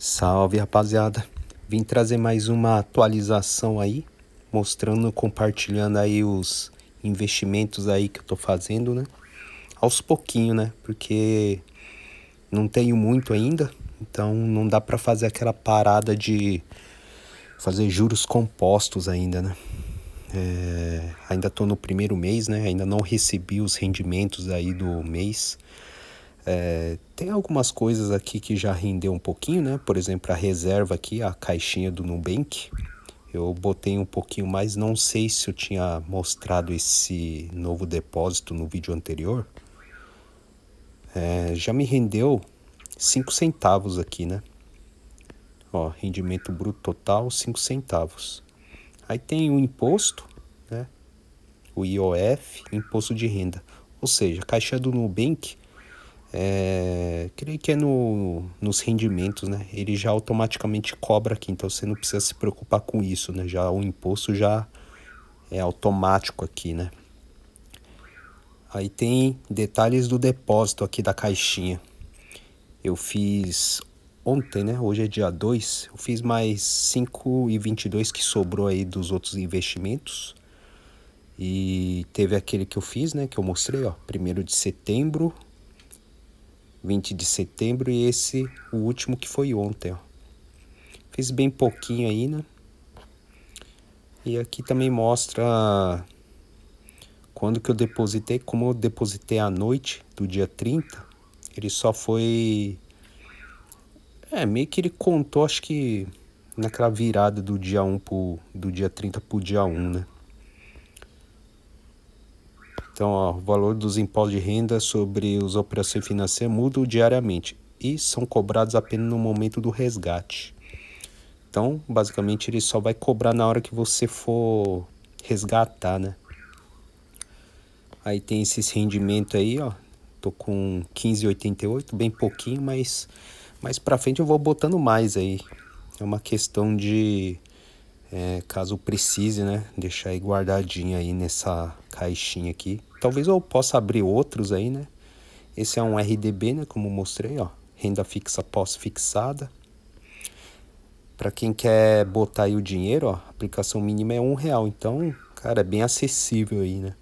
Salve rapaziada, vim trazer mais uma atualização aí, mostrando, compartilhando aí os investimentos aí que eu tô fazendo, né? Aos pouquinho, né? Porque não tenho muito ainda, então não dá para fazer aquela parada de fazer juros compostos ainda, né? É, ainda tô no primeiro mês, né? Ainda não recebi os rendimentos aí do mês. É, tem algumas coisas aqui que já rendeu um pouquinho, né? Por exemplo, a reserva aqui, a caixinha do Nubank. Eu botei um pouquinho mais, não sei se eu tinha mostrado esse novo depósito no vídeo anterior. É, já me rendeu 5 centavos aqui, né? Ó, rendimento bruto total 5 centavos. Aí tem o imposto, né? O IOF, imposto de renda. Ou seja, a caixa do Nubank é, creio que é no, nos rendimentos, né? Ele já automaticamente cobra aqui, então você não precisa se preocupar com isso, né? Já o imposto já é automático aqui, né? Aí tem detalhes do depósito aqui da caixinha. Eu fiz ontem, né? Hoje é dia 2. Eu fiz mais 5,22 que sobrou aí dos outros investimentos. E teve aquele que eu fiz, né? Que eu mostrei, ó. Primeiro de setembro, 20 de setembro e esse o último que foi ontem. Ó. Fiz bem pouquinho aí, né? E aqui também mostra quando que eu depositei, como eu depositei à noite do dia 30, ele só foi é, meio que ele contou, acho que naquela virada do dia 1 pro do dia 30 pro dia 1, né? Então, ó, o valor dos impostos de renda sobre as operações financeiras muda diariamente e são cobrados apenas no momento do resgate. Então, basicamente, ele só vai cobrar na hora que você for resgatar, né? Aí tem esses rendimentos aí, ó. Tô com 15,88, bem pouquinho, mas mais para frente eu vou botando mais aí. É uma questão de é, caso precise, né? Deixar aí guardadinho aí nessa caixinha aqui. Talvez eu possa abrir outros aí, né? Esse é um RDB, né? Como mostrei, ó. Renda fixa pós-fixada. Para quem quer botar aí o dinheiro, ó, a aplicação mínima é um real. Então, cara, é bem acessível aí, né?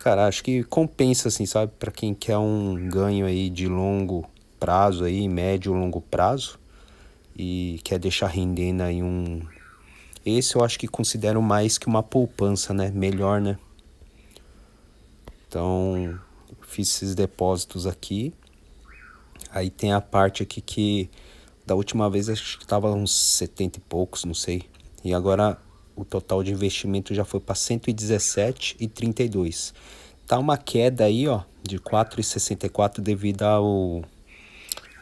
Cara, acho que compensa, assim, sabe? Para quem quer um ganho aí de longo prazo aí, médio longo prazo e quer deixar rendendo aí um, esse eu acho que considero mais que uma poupança, né? Melhor, né? Então, fiz esses depósitos aqui. Aí tem a parte aqui que da última vez acho que estava uns 70 e poucos, não sei. E agora o total de investimento já foi para 117 e 32. Tá uma queda aí, ó, de 4,64 devido ao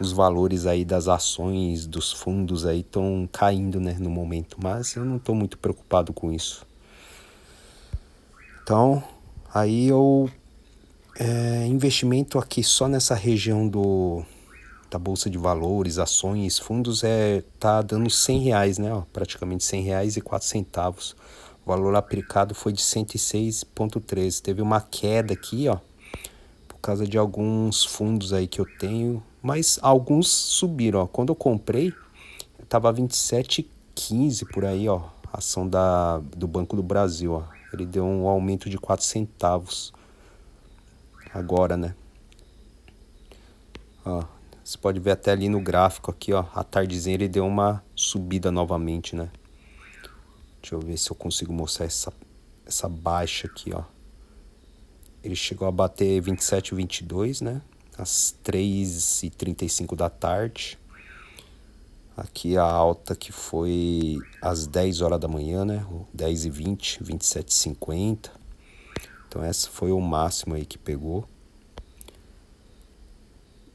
os valores aí das ações, dos fundos aí estão caindo, né, no momento, mas eu não estou muito preocupado com isso. Então, aí eu é, investimento aqui só nessa região do da bolsa de valores, ações, fundos é tá dando cem reais, né? Ó, praticamente cem reais e quatro centavos. O valor aplicado foi de 106,13. Teve uma queda aqui, ó, por causa de alguns fundos aí que eu tenho mas alguns subiram, ó. Quando eu comprei, tava 27,15 por aí, ó. Ação da, do Banco do Brasil, ó. Ele deu um aumento de 4 centavos. Agora, né? Ó, você pode ver até ali no gráfico aqui, ó. A tardezinha ele deu uma subida novamente, né? Deixa eu ver se eu consigo mostrar essa, essa baixa aqui, ó. Ele chegou a bater 27,22, né? às 3h35 da tarde. Aqui a alta que foi às 10 horas da manhã, né? 10 h 20, 27 50. Então essa foi o máximo aí que pegou.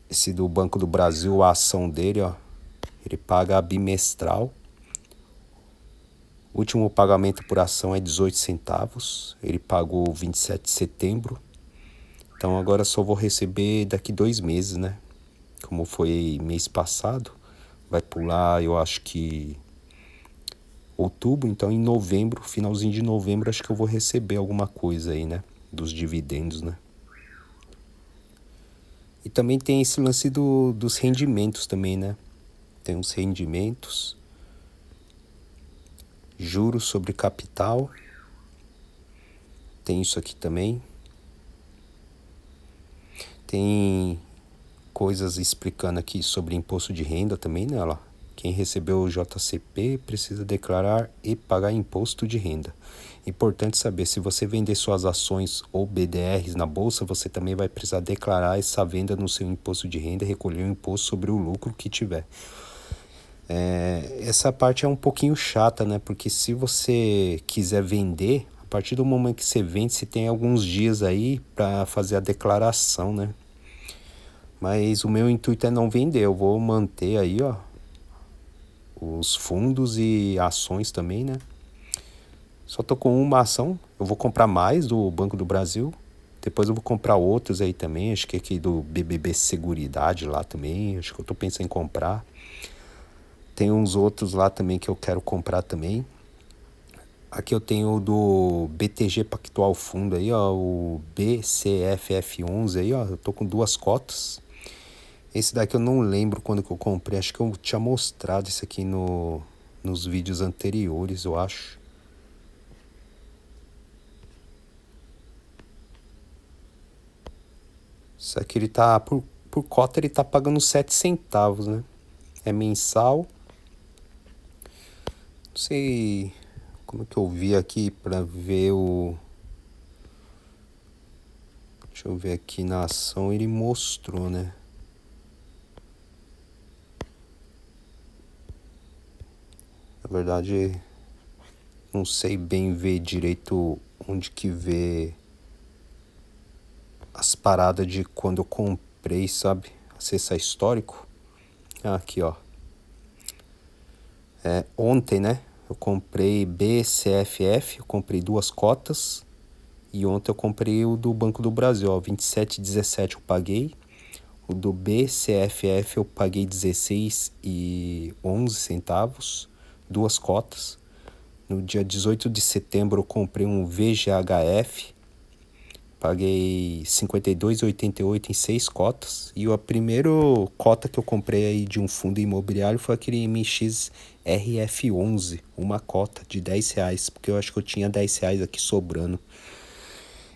Esse do Banco do Brasil, a ação dele, ó, ele paga a bimestral. O último pagamento por ação é 18 centavos. Ele pagou 27 de setembro. Então agora só vou receber daqui dois meses, né? Como foi mês passado, vai pular, eu acho que outubro, então em novembro, finalzinho de novembro, acho que eu vou receber alguma coisa aí, né? Dos dividendos, né? E também tem esse lance do, dos rendimentos também, né? Tem os rendimentos, juros sobre capital, tem isso aqui também. Tem coisas explicando aqui sobre imposto de renda também nela. Né, Quem recebeu o JCP precisa declarar e pagar imposto de renda. Importante saber, se você vender suas ações ou BDRs na bolsa, você também vai precisar declarar essa venda no seu imposto de renda e recolher o imposto sobre o lucro que tiver. É, essa parte é um pouquinho chata, né? Porque se você quiser vender a partir do momento que você vende, você tem alguns dias aí para fazer a declaração, né? Mas o meu intuito é não vender, eu vou manter aí, ó, os fundos e ações também, né? Só tô com uma ação, eu vou comprar mais do Banco do Brasil, depois eu vou comprar outros aí também, acho que aqui do BBB Seguridade lá também, acho que eu tô pensando em comprar. Tem uns outros lá também que eu quero comprar também. Aqui eu tenho do BTG Pactual Fundo aí, ó, o BCFF11 aí, ó, eu tô com duas cotas. Esse daqui eu não lembro quando que eu comprei, acho que eu tinha mostrado isso aqui no, nos vídeos anteriores, eu acho. Isso aqui ele tá, por, por cota ele tá pagando 7 centavos, né? É mensal. Não sei como que eu vi aqui para ver o. Deixa eu ver aqui na ação, ele mostrou, né? Na verdade, não sei bem ver direito onde que vê as paradas de quando eu comprei, sabe? Acessar histórico. Ah, aqui, ó. É, ontem, né? Eu comprei BCFF, eu comprei duas cotas. E ontem eu comprei o do Banco do Brasil, ó, 27,17 eu paguei. O do BCFF eu paguei 16 e centavos, duas cotas. No dia 18 de setembro eu comprei um VGHF, Paguei 52,88 em seis cotas. E a primeira cota que eu comprei aí de um fundo imobiliário foi aquele MX RF11, uma cota de 10 reais, porque eu acho que eu tinha 10 reais aqui sobrando.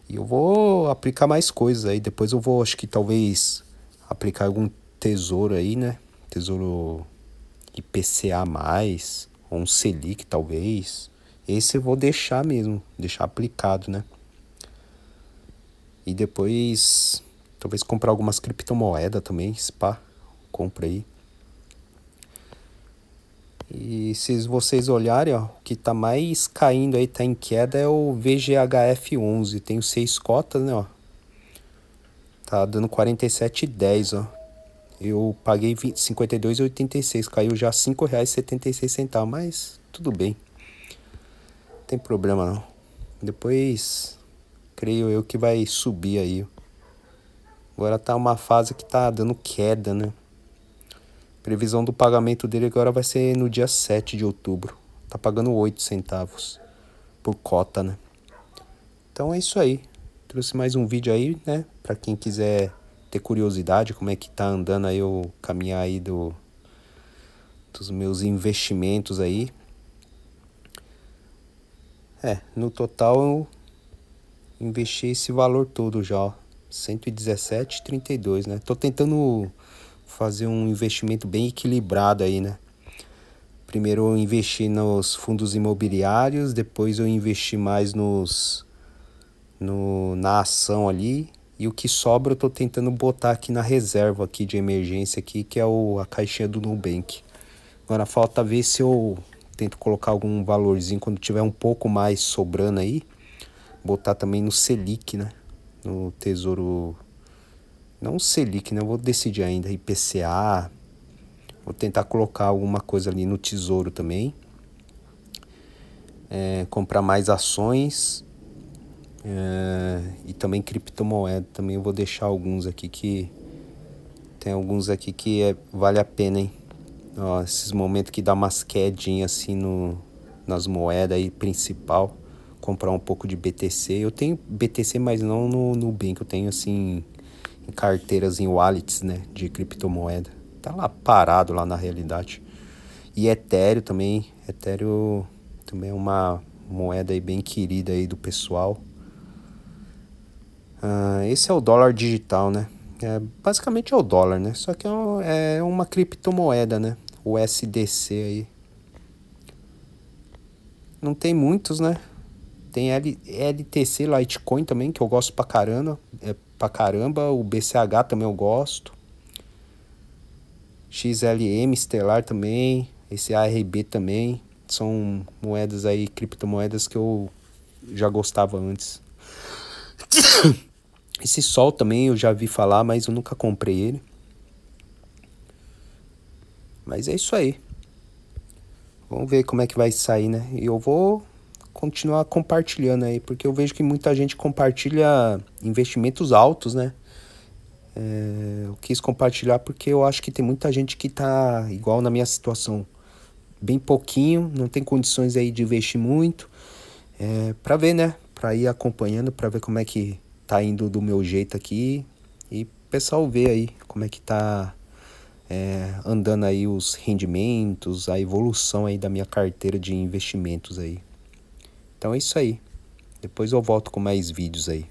E eu vou aplicar mais coisas aí. Depois eu vou, acho que talvez, aplicar algum tesouro aí, né? Tesouro IPCA, ou um Selic, talvez. Esse eu vou deixar mesmo, deixar aplicado, né? E depois, talvez comprar algumas criptomoedas também, SPA, compra aí. E se vocês olharem, ó, o que tá mais caindo aí, tá em queda, é o VGHF11. Tem seis cotas, né, ó. Tá dando 47,10, ó. Eu paguei 52,86, caiu já R$ 5,76, mas tudo bem. Não tem problema não. Depois creio eu que vai subir aí. Agora tá uma fase que tá dando queda, né? Previsão do pagamento dele agora vai ser no dia 7 de outubro. Tá pagando 8 centavos por cota, né? Então é isso aí. Trouxe mais um vídeo aí, né? Para quem quiser ter curiosidade como é que tá andando aí o caminhar aí do dos meus investimentos aí. É, no total investi esse valor todo já, 117,32, né? Tô tentando fazer um investimento bem equilibrado aí, né? Primeiro eu investi nos fundos imobiliários, depois eu investi mais nos no, na ação ali e o que sobra eu tô tentando botar aqui na reserva aqui de emergência aqui, que é o, a caixinha do Nubank. Agora falta ver se eu tento colocar algum valorzinho quando tiver um pouco mais sobrando aí botar também no Selic, né? No Tesouro. Não Selic, né? Eu vou decidir ainda. IPCA. Vou tentar colocar alguma coisa ali no Tesouro também. É, comprar mais ações. É, e também criptomoeda. Também eu vou deixar alguns aqui que. Tem alguns aqui que é, vale a pena, hein? Ó, esses momentos que dá umas quedinhas assim no, nas moedas aí principal comprar um pouco de BTC. Eu tenho BTC, mas não no Nubank. Eu tenho assim em carteiras em wallets, né, de criptomoeda. Tá lá parado lá na realidade. E Ethereum também, Ethereum também é uma moeda aí bem querida aí do pessoal. Uh, esse é o dólar digital, né? É, basicamente é o dólar, né? Só que é, um, é uma criptomoeda, né? O SDC aí. Não tem muitos, né? Tem L, LTC Litecoin também, que eu gosto pra caramba. É, pra caramba. O BCH também eu gosto. XLM Estelar também. Esse ARB também. São moedas aí, criptomoedas que eu já gostava antes. Esse Sol também eu já vi falar, mas eu nunca comprei ele. Mas é isso aí. Vamos ver como é que vai sair, né? E eu vou continuar compartilhando aí, porque eu vejo que muita gente compartilha investimentos altos, né? É, eu quis compartilhar porque eu acho que tem muita gente que tá igual na minha situação, bem pouquinho, não tem condições aí de investir muito, é, para ver, né? Para ir acompanhando, para ver como é que tá indo do meu jeito aqui e pessoal ver aí como é que tá é, andando aí os rendimentos, a evolução aí da minha carteira de investimentos aí. Então é isso aí. Depois eu volto com mais vídeos aí.